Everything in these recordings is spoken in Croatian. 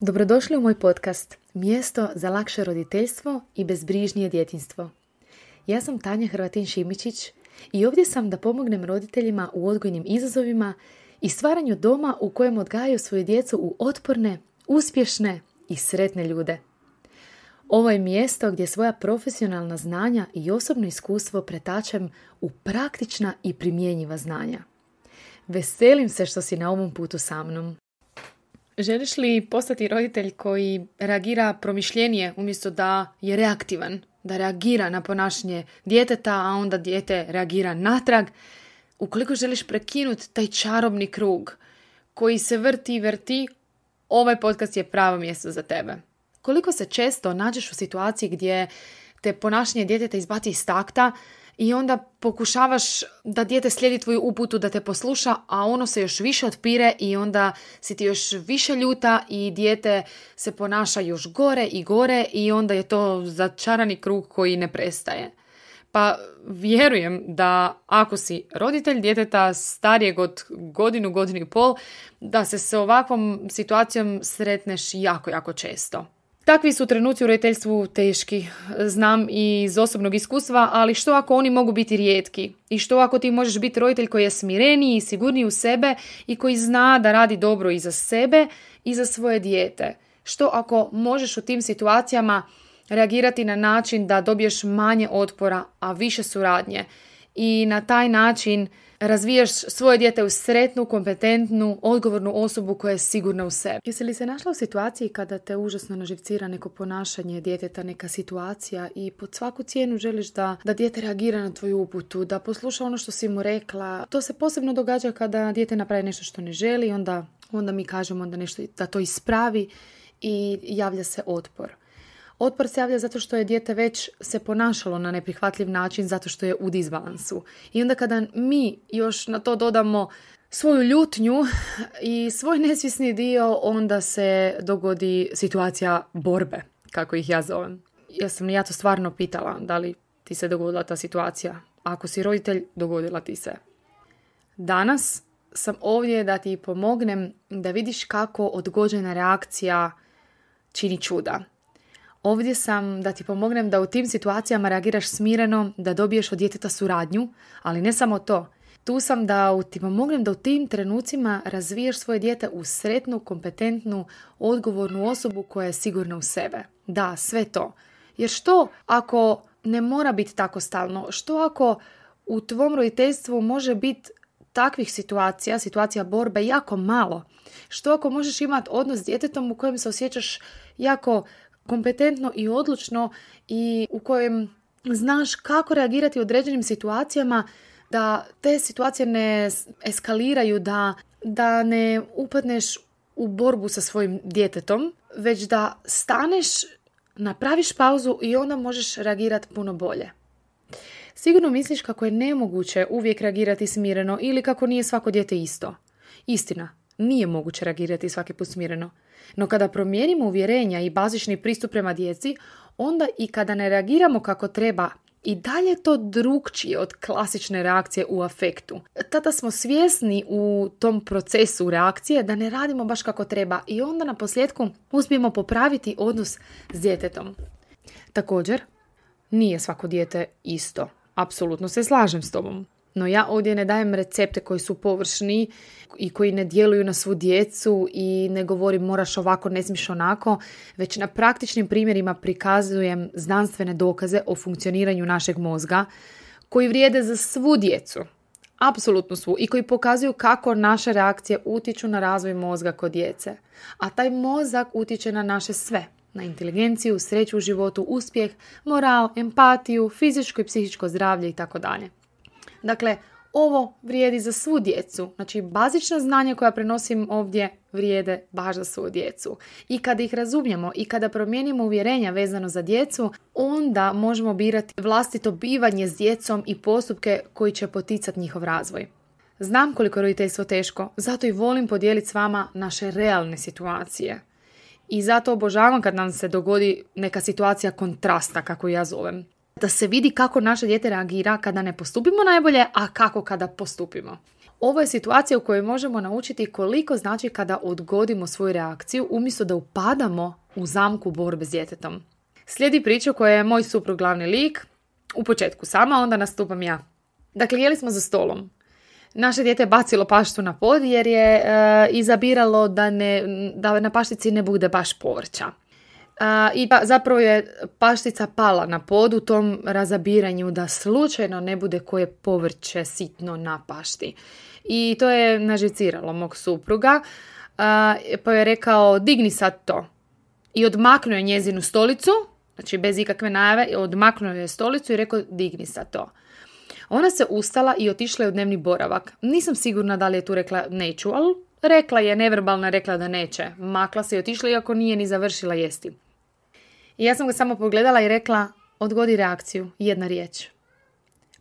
Dobrodošli u moj podcast Mjesto za lakše roditeljstvo i bezbrižnije djetinstvo. Ja sam Tanja Hrvatin Šimičić i ovdje sam da pomognem roditeljima u odgojnim izazovima i stvaranju doma u kojem odgajaju svoju djecu u otporne, uspješne i sretne ljude. Ovo je mjesto gdje svoja profesionalna znanja i osobno iskustvo pretačem u praktična i primjenjiva znanja. Veselim se što si na ovom putu sa mnom. Želiš li postati roditelj koji reagira promišljenije umjesto da je reaktivan, da reagira na ponašanje djeteta, a onda dijete reagira natrag? Ukoliko želiš prekinuti taj čarobni krug koji se vrti i vrti, ovaj podcast je pravo mjesto za tebe. Koliko se često nađeš u situaciji gdje te ponašanje djeteta izbaci iz takta, i onda pokušavaš da dijete slijedi tvoju uputu, da te posluša, a ono se još više otpire i onda si ti još više ljuta i dijete se ponaša još gore i gore i onda je to začarani krug koji ne prestaje. Pa vjerujem da ako si roditelj djeteta starijeg od godinu, godinu i pol, da se s ovakvom situacijom sretneš jako, jako često. Takvi su trenuci u roditeljstvu teški, znam i iz osobnog iskustva, ali što ako oni mogu biti rijetki? I što ako ti možeš biti roditelj koji je smireniji i sigurniji u sebe i koji zna da radi dobro i za sebe i za svoje dijete? Što ako možeš u tim situacijama reagirati na način da dobiješ manje otpora, a više suradnje? i na taj način razvijaš svoje dijete u sretnu, kompetentnu, odgovornu osobu koja je sigurna u sebi. Jesi li se našla u situaciji kada te užasno naživcira neko ponašanje djeteta, neka situacija i pod svaku cijenu želiš da, da dijete reagira na tvoju uputu, da posluša ono što si mu rekla. To se posebno događa kada dijete napravi nešto što ne želi, onda, onda mi kažemo da, nešto, da to ispravi i javlja se otpor. Otpor se javlja zato što je dijete već se ponašalo na neprihvatljiv način, zato što je u disbalansu. I onda kada mi još na to dodamo svoju ljutnju i svoj nesvjesni dio, onda se dogodi situacija borbe, kako ih ja zovem. Ja sam ja to stvarno pitala, da li ti se dogodila ta situacija. Ako si roditelj, dogodila ti se. Danas sam ovdje da ti pomognem da vidiš kako odgođena reakcija čini čuda. Ovdje sam da ti pomognem da u tim situacijama reagiraš smireno, da dobiješ od djeteta suradnju, ali ne samo to. Tu sam da ti pomognem da u tim trenucima razviješ svoje dijete u sretnu, kompetentnu, odgovornu osobu koja je sigurna u sebe. Da, sve to. Jer što ako ne mora biti tako stalno? Što ako u tvom roditeljstvu može biti takvih situacija, situacija borbe, jako malo? Što ako možeš imati odnos s djetetom u kojem se osjećaš jako kompetentno i odlučno i u kojem znaš kako reagirati u određenim situacijama da te situacije ne eskaliraju, da, da ne upadneš u borbu sa svojim djetetom, već da staneš, napraviš pauzu i onda možeš reagirati puno bolje. Sigurno misliš kako je nemoguće uvijek reagirati smireno ili kako nije svako dijete isto. Istina, nije moguće reagirati svaki put smireno. No kada promijenimo uvjerenja i bazični pristup prema djeci, onda i kada ne reagiramo kako treba, i dalje to drugčije od klasične reakcije u afektu. Tada smo svjesni u tom procesu reakcije da ne radimo baš kako treba i onda na posljedku uspijemo popraviti odnos s djetetom. Također, nije svako dijete isto. Apsolutno se slažem s tobom. No ja ovdje ne dajem recepte koji su površni i koji ne djeluju na svu djecu i ne govorim moraš ovako, ne smiješ onako, već na praktičnim primjerima prikazujem znanstvene dokaze o funkcioniranju našeg mozga koji vrijede za svu djecu, apsolutno svu i koji pokazuju kako naše reakcije utiču na razvoj mozga kod djece. A taj mozak utiče na naše sve, na inteligenciju, sreću u životu, uspjeh, moral, empatiju, fizičko i psihičko zdravlje itd. Dakle, ovo vrijedi za svu djecu. Znači, bazična znanja koja prenosim ovdje vrijede baš za svu djecu. I kada ih razumijemo i kada promijenimo uvjerenja vezano za djecu, onda možemo birati vlastito bivanje s djecom i postupke koji će poticati njihov razvoj. Znam koliko je roditeljstvo teško, zato i volim podijeliti s vama naše realne situacije. I zato obožavam kad nam se dogodi neka situacija kontrasta, kako ja zovem da se vidi kako naše dijete reagira kada ne postupimo najbolje, a kako kada postupimo. Ovo je situacija u kojoj možemo naučiti koliko znači kada odgodimo svoju reakciju umjesto da upadamo u zamku borbe s djetetom. Slijedi priča koja je moj suprug glavni lik, u početku sama, onda nastupam ja. Dakle, jeli smo za stolom. Naše dijete je bacilo paštu na pod jer je e, izabiralo da, ne, da na paštici ne bude baš povrća i pa, zapravo je paštica pala na pod u tom razabiranju da slučajno ne bude koje povrće sitno na pašti. I to je nažiciralo mog supruga, pa je rekao digni sad to. I odmaknuo je njezinu stolicu, znači bez ikakve najave, odmaknuo je stolicu i rekao digni sad to. Ona se ustala i otišla je u dnevni boravak. Nisam sigurna da li je tu rekla neću, ali rekla je, neverbalna rekla da neće. Makla se i otišla iako nije ni završila jesti ja sam ga samo pogledala i rekla, odgodi reakciju, jedna riječ.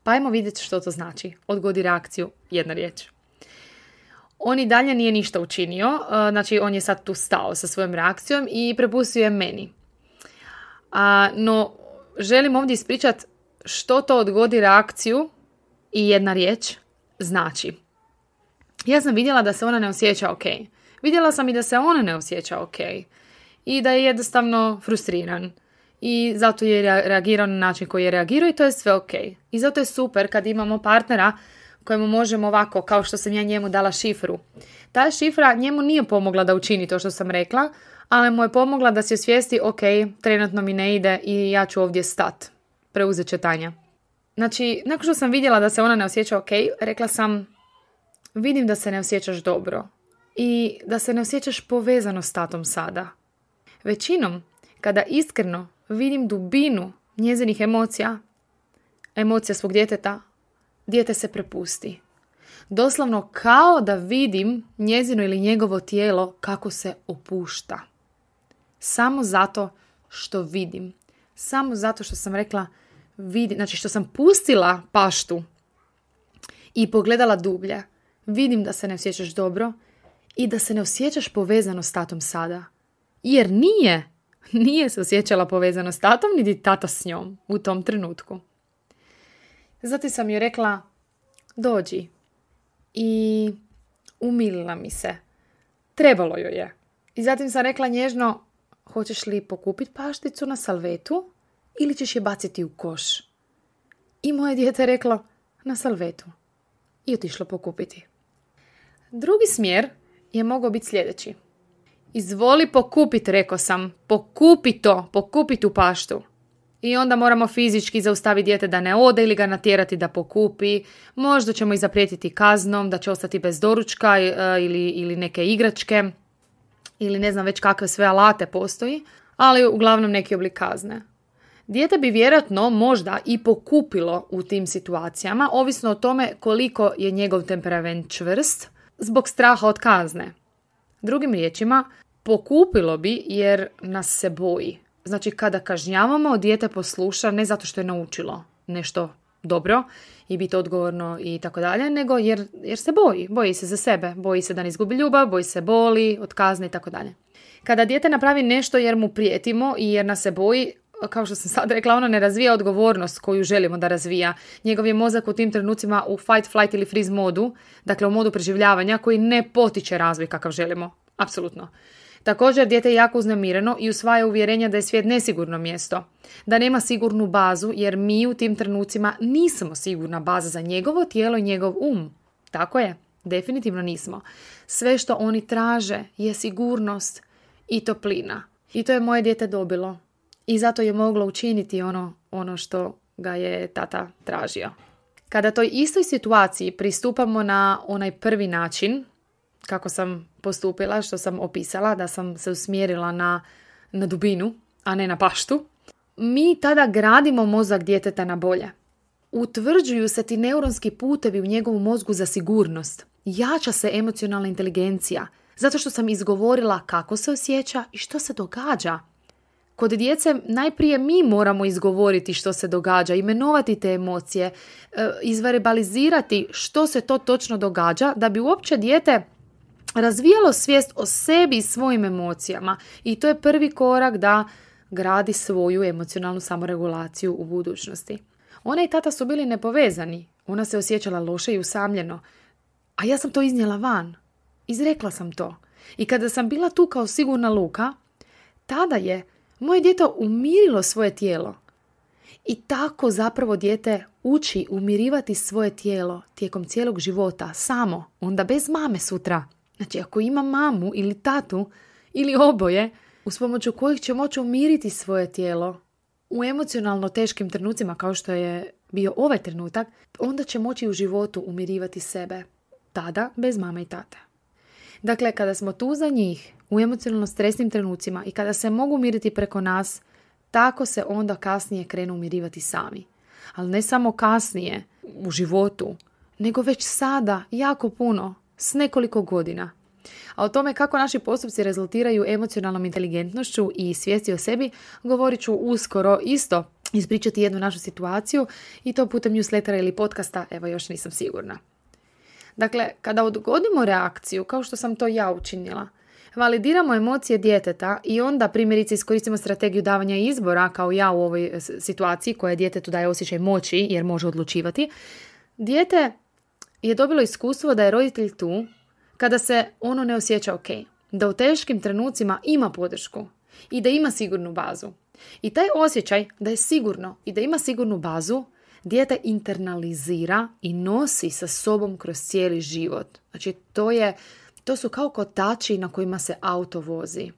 Pa ajmo vidjeti što to znači, odgodi reakciju, jedna riječ. On i dalje nije ništa učinio, e, znači on je sad tu stao sa svojom reakcijom i prepustio je meni. A, no, želim ovdje ispričati, što to odgodi reakciju i jedna riječ znači. Ja sam vidjela da se ona ne osjeća ok. Vidjela sam i da se ona ne osjeća ok i da je jednostavno frustriran. I zato je reagirao na način koji je reagirao i to je sve ok. I zato je super kad imamo partnera kojemu možemo ovako, kao što sam ja njemu dala šifru. Ta šifra njemu nije pomogla da učini to što sam rekla, ali mu je pomogla da se osvijesti, ok, trenutno mi ne ide i ja ću ovdje stat. Preuzet će Tanja. Znači, nakon što sam vidjela da se ona ne osjeća ok, rekla sam, vidim da se ne osjećaš dobro i da se ne osjećaš povezano s tatom sada. Većinom, kada iskreno vidim dubinu njezinih emocija, emocija svog djeteta, dijete se prepusti. Doslovno kao da vidim njezino ili njegovo tijelo kako se opušta. Samo zato što vidim. Samo zato što sam rekla, vidim, znači što sam pustila paštu i pogledala dublje. Vidim da se ne osjećaš dobro i da se ne osjećaš povezano s tatom sada jer nije, nije se osjećala povezano s tatom, niti tata s njom u tom trenutku. Zatim sam joj rekla, dođi. I umilila mi se. Trebalo joj je. I zatim sam rekla nježno, hoćeš li pokupiti pašticu na salvetu ili ćeš je baciti u koš? I moje dijete reklo, na salvetu. I otišlo pokupiti. Drugi smjer je mogao biti sljedeći. Izvoli pokupit, rekao sam. Pokupi to, pokupi tu paštu. I onda moramo fizički zaustaviti dijete da ne ode ili ga natjerati da pokupi. Možda ćemo i zaprijetiti kaznom, da će ostati bez doručka e, ili, ili neke igračke ili ne znam već kakve sve alate postoji, ali uglavnom neki oblik kazne. Dijete bi vjerojatno možda i pokupilo u tim situacijama, ovisno o tome koliko je njegov temperament čvrst, zbog straha od kazne. Drugim riječima, pokupilo bi jer nas se boji. Znači kada kažnjavamo, dijete posluša ne zato što je naučilo nešto dobro i biti odgovorno i tako dalje, nego jer, jer se boji. Boji se za sebe, boji se da ne izgubi ljubav, boji se boli, otkazne i tako dalje. Kada dijete napravi nešto jer mu prijetimo i jer nas se boji, kao što sam sad rekla, ono ne razvija odgovornost koju želimo da razvija. Njegov je mozak u tim trenucima u fight, flight ili freeze modu, dakle u modu preživljavanja koji ne potiče razvoj kakav želimo. Apsolutno. Također, dijete je jako uznemireno i usvaja uvjerenja da je svijet nesigurno mjesto, da nema sigurnu bazu jer mi u tim trenucima nismo sigurna baza za njegovo tijelo i njegov um. Tako je, definitivno nismo. Sve što oni traže je sigurnost i toplina. I to je moje dijete dobilo. I zato je moglo učiniti ono, ono što ga je tata tražio. Kada toj istoj situaciji pristupamo na onaj prvi način, kako sam postupila, što sam opisala, da sam se usmjerila na, na dubinu, a ne na paštu, mi tada gradimo mozak djeteta na bolje. Utvrđuju se ti neuronski putevi u njegovu mozgu za sigurnost. Jača se emocionalna inteligencija, zato što sam izgovorila kako se osjeća i što se događa. Kod djece najprije mi moramo izgovoriti što se događa, imenovati te emocije, e, izverbalizirati što se to točno događa da bi uopće dijete razvijalo svijest o sebi i svojim emocijama i to je prvi korak da gradi svoju emocionalnu samoregulaciju u budućnosti. Ona i tata su bili nepovezani. Ona se osjećala loše i usamljeno. A ja sam to iznijela van. Izrekla sam to. I kada sam bila tu kao sigurna luka, tada je moje dijete umirilo svoje tijelo. I tako zapravo dijete uči umirivati svoje tijelo tijekom cijelog života, samo, onda bez mame sutra. Znači, ako ima mamu ili tatu ili oboje uz pomoću kojih će moći umiriti svoje tijelo u emocionalno teškim trenucima kao što je bio ovaj trenutak, onda će moći u životu umirivati sebe. Tada bez mame i tate. Dakle, kada smo tu za njih u emocionalno stresnim trenucima i kada se mogu umiriti preko nas, tako se onda kasnije krenu umirivati sami. Ali ne samo kasnije u životu, nego već sada jako puno s nekoliko godina. A o tome kako naši postupci rezultiraju emocionalnom inteligentnošću i svijesti o sebi govorit ću uskoro isto ispričati jednu našu situaciju i to putem newslettera ili podcasta, evo još nisam sigurna. Dakle, kada odgodimo reakciju, kao što sam to ja učinila, validiramo emocije djeteta i onda primjerice iskoristimo strategiju davanja izbora, kao ja u ovoj situaciji koja djetetu daje osjećaj moći jer može odlučivati, dijete je dobilo iskustvo da je roditelj tu kada se ono ne osjeća ok, da u teškim trenucima ima podršku i da ima sigurnu bazu. I taj osjećaj da je sigurno i da ima sigurnu bazu, dijete internalizira i nosi sa sobom kroz cijeli život. Znači, to, je, to su kao kotači na kojima se auto vozi.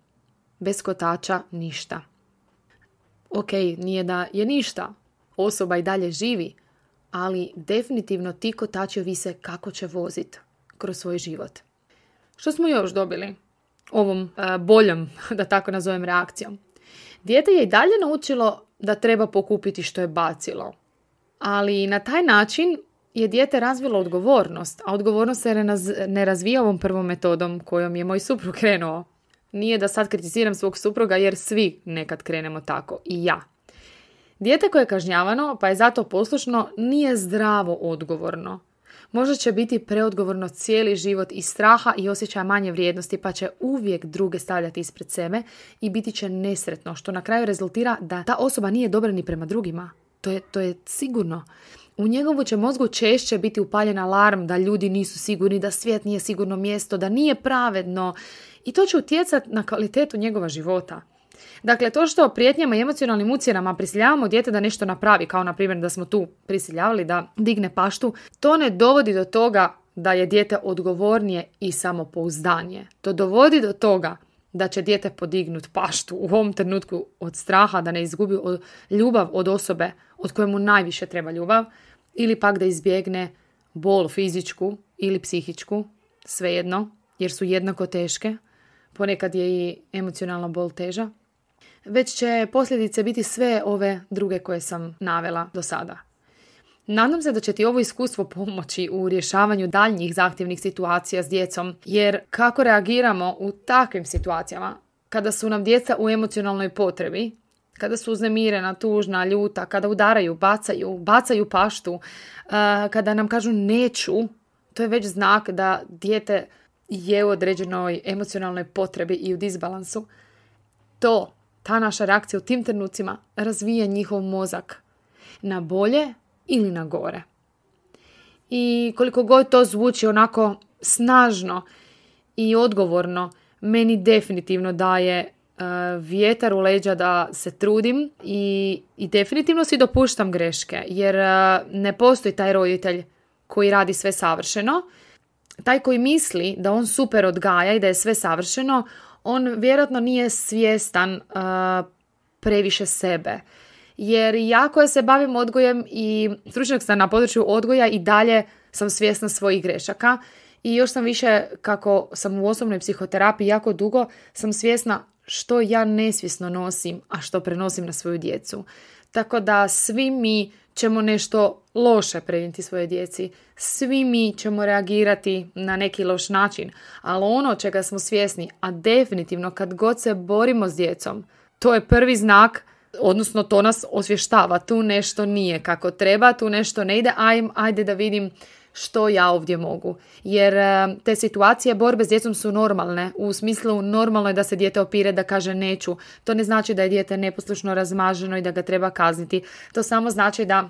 Bez kotača ništa. Ok, nije da je ništa. Osoba i dalje živi, ali definitivno ti kotači ovise kako će voziti kroz svoj život. Što smo još dobili ovom e, boljom, da tako nazovem, reakcijom? Dijete je i dalje naučilo da treba pokupiti što je bacilo. Ali na taj način je dijete razvilo odgovornost, a odgovornost se ne razvija ovom prvom metodom kojom je moj suprug krenuo. Nije da sad kritiziram svog supruga jer svi nekad krenemo tako, i ja. Dijete koje je kažnjavano, pa je zato poslušno, nije zdravo odgovorno. Možda će biti preodgovorno cijeli život i straha i osjećaja manje vrijednosti, pa će uvijek druge stavljati ispred sebe i biti će nesretno, što na kraju rezultira da ta osoba nije dobra ni prema drugima. To je, to je sigurno. U njegovu će mozgu češće biti upaljen alarm da ljudi nisu sigurni, da svijet nije sigurno mjesto, da nije pravedno i to će utjecati na kvalitetu njegova života. Dakle, to što prijetnjama i emocionalnim ucjenama prisiljavamo dijete da nešto napravi, kao na primjer da smo tu prisiljavali da digne paštu, to ne dovodi do toga da je dijete odgovornije i samopouzdanije. To dovodi do toga da će dijete podignut paštu u ovom trenutku od straha da ne izgubi od, ljubav od osobe od koje mu najviše treba ljubav ili pak da izbjegne bol fizičku ili psihičku, svejedno, jer su jednako teške. Ponekad je i emocionalna bol teža već će posljedice biti sve ove druge koje sam navela do sada. Nadam se da će ti ovo iskustvo pomoći u rješavanju daljnjih zahtjevnih situacija s djecom, jer kako reagiramo u takvim situacijama, kada su nam djeca u emocionalnoj potrebi, kada su uznemirena, tužna, ljuta, kada udaraju, bacaju, bacaju paštu, kada nam kažu neću, to je već znak da dijete je u određenoj emocionalnoj potrebi i u disbalansu. To ta naša reakcija u tim trenucima razvija njihov mozak na bolje ili na gore. I koliko god to zvuči onako snažno i odgovorno, meni definitivno daje e, vjetar u leđa da se trudim i, i definitivno si dopuštam greške jer e, ne postoji taj roditelj koji radi sve savršeno. Taj koji misli da on super odgaja i da je sve savršeno, on vjerojatno nije svjestan uh, previše sebe. Jer ja koja se bavim odgojem i stručnjak sam na području odgoja i dalje sam svjesna svojih grešaka i još sam više, kako sam u osobnoj psihoterapiji jako dugo, sam svjesna što ja nesvjesno nosim, a što prenosim na svoju djecu. Tako da svi mi ćemo nešto loše prenijeti svoje djeci. Svi mi ćemo reagirati na neki loš način. Ali ono čega smo svjesni, a definitivno kad god se borimo s djecom, to je prvi znak odnosno to nas osvještava, tu nešto nije kako treba, tu nešto ne ide, ajde da vidim što ja ovdje mogu. Jer e, te situacije borbe s djecom su normalne. U smislu normalno je da se dijete opire da kaže neću. To ne znači da je dijete neposlušno razmaženo i da ga treba kazniti. To samo znači da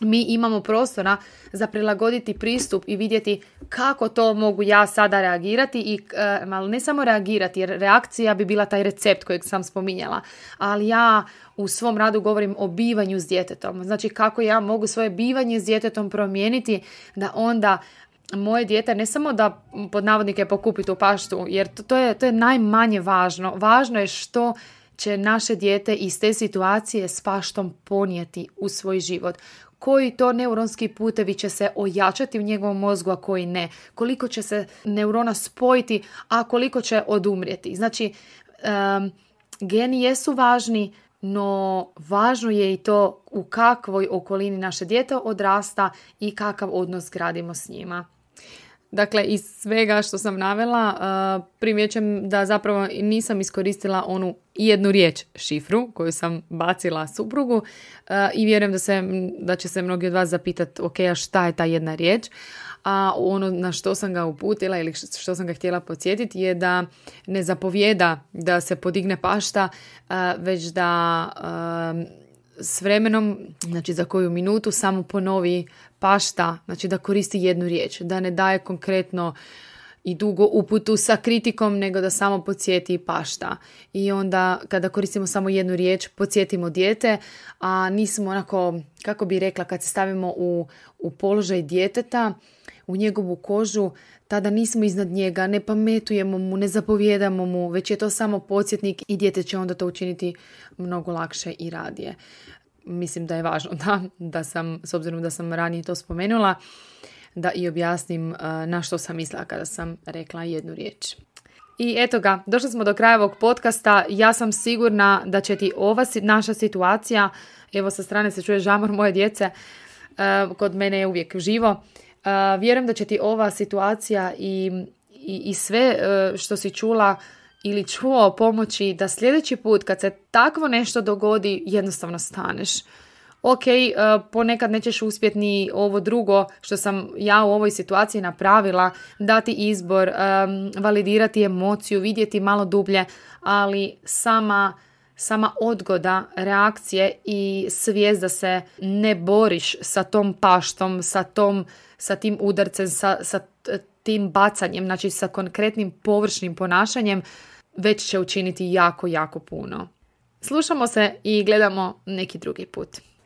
mi imamo prostora za prilagoditi pristup i vidjeti kako to mogu ja sada reagirati i malo e, ne samo reagirati jer reakcija bi bila taj recept kojeg sam spominjala, ali ja u svom radu govorim o bivanju s djetetom. Znači kako ja mogu svoje bivanje s djetetom promijeniti da onda moje dijete ne samo da pod navodnike pokupi tu paštu, jer to, to, je, to je najmanje važno. Važno je što će naše dijete iz te situacije s paštom ponijeti u svoj život koji to neuronski putevi će se ojačati u njegovom mozgu, a koji ne. Koliko će se neurona spojiti, a koliko će odumrijeti. Znači, geni jesu važni, no važno je i to u kakvoj okolini naše dijete odrasta i kakav odnos gradimo s njima. Dakle, iz svega što sam navela uh, primjećem da zapravo nisam iskoristila onu jednu riječ šifru koju sam bacila suprugu uh, i vjerujem da, se, da će se mnogi od vas zapitati ok, a šta je ta jedna riječ? A ono na što sam ga uputila ili što sam ga htjela podsjetiti je da ne zapovjeda da se podigne pašta, uh, već da um, s vremenom, znači za koju minutu samo ponovi pašta, znači da koristi jednu riječ, da ne daje konkretno i dugo uputu sa kritikom, nego da samo podsjeti pašta. I onda kada koristimo samo jednu riječ, podsjetimo dijete, a nismo onako, kako bi rekla, kad se stavimo u, u položaj djeteta, u njegovu kožu, tada nismo iznad njega, ne pametujemo mu, ne zapovjedamo mu, već je to samo podsjetnik i dijete će onda to učiniti mnogo lakše i radije. Mislim da je važno da, da sam, s obzirom da sam ranije to spomenula, da i objasnim eh, na što sam mislila kada sam rekla jednu riječ. I eto ga, došli smo do kraja ovog podcasta. Ja sam sigurna da će ti ova naša situacija, evo sa strane se čuje žamor moje djece, eh, kod mene je uvijek živo, Vjerujem da će ti ova situacija i, i, sve e, što si čula ili čuo pomoći da sljedeći put kad se takvo nešto dogodi jednostavno staneš. Ok, e, ponekad nećeš uspjeti ni ovo drugo što sam ja u ovoj situaciji napravila, dati izbor, e, validirati emociju, vidjeti malo dublje, ali sama, sama odgoda reakcije i svijest da se ne boriš sa tom paštom, sa tom sa tim udarcem, sa, sa e, tim bacanjem, znači sa konkretnim površnim ponašanjem, već će učiniti jako, jako puno. Slušamo se i gledamo neki drugi put.